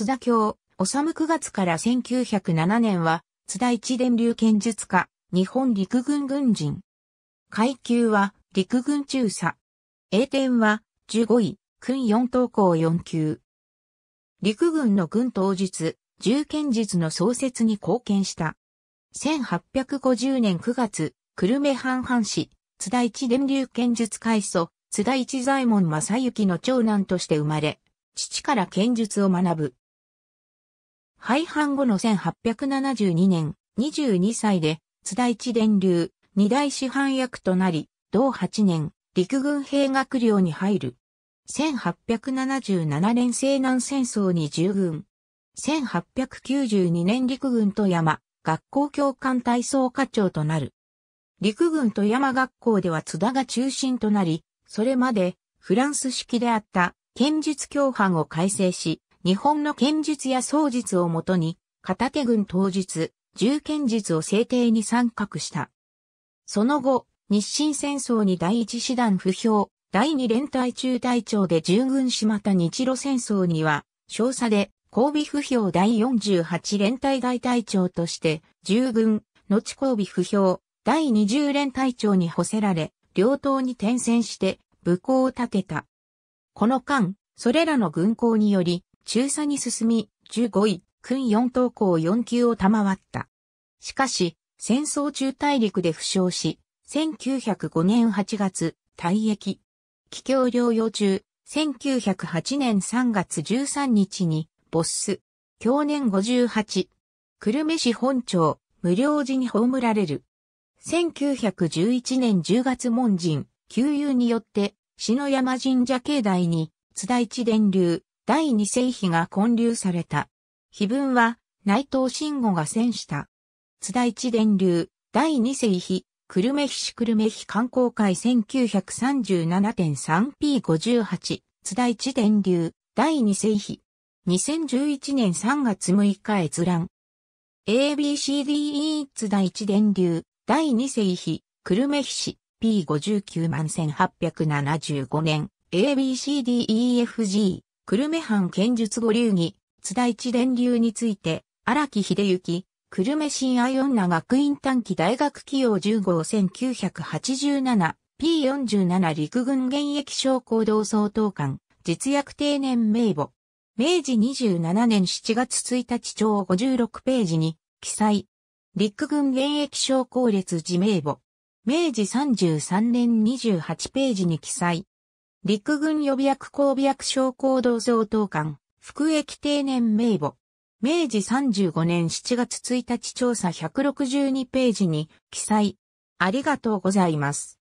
津田教、治9月から1907年は、津田一電流剣術家、日本陸軍軍人。階級は、陸軍中佐。栄典は、15位、訓4等校4級。陸軍の軍当日、重剣術の創設に貢献した。1850年9月、久留米藩藩士、津田一電流剣術階祖、津田一左衛門正幸の長男として生まれ、父から剣術を学ぶ。廃藩後の1872年、22歳で津田一伝流、二大師範役となり、同8年、陸軍兵学寮に入る。1877年西南戦争に従軍。1892年陸軍と山学校教官体操課長となる。陸軍と山学校では津田が中心となり、それまでフランス式であった剣術教範を改正し、日本の剣術や槍術をもとに、片手軍当日、銃剣術を制定に参画した。その後、日清戦争に第一師団不評、第二連隊中隊長で従軍しまた日露戦争には、少佐で、交尾不評第48連隊大隊長として、従軍、後交尾不評、第20連隊長に補せられ、両党に転戦して、武功を立てた。この間、それらの軍功により、中佐に進み、15位、訓4等校4級を賜った。しかし、戦争中大陸で負傷し、1905年8月、退役。帰郷療養中、1908年3月13日に、ボス、去年58、久留米市本町、無料寺に葬られる。1911年10月門人、旧友によって、篠山神社境内に、津田一伝流、第二世碑が建立された。碑文は内藤慎吾が選した。津田一伝流、第二世碑、久留米市久留米碑観光会 1937.3p58、津田一伝流、第二世碑。2011年3月6日閲覧。ABCDE 津田一伝流、第二世碑、久留米碑市、P59 万1875年、ABCDEFG。久留米藩剣術五流儀、津田一伝流について、荒木秀幸、久留米新愛女学院短期大学起用1 5 1987P47 陸軍現役将校同総統官、実役定年名簿。明治27年7月1日朝56ページに記載。陸軍現役将校列自名簿。明治33年28ページに記載。陸軍予備役公備役将校同蔵等官、服役定年名簿。明治35年7月1日調査162ページに記載。ありがとうございます。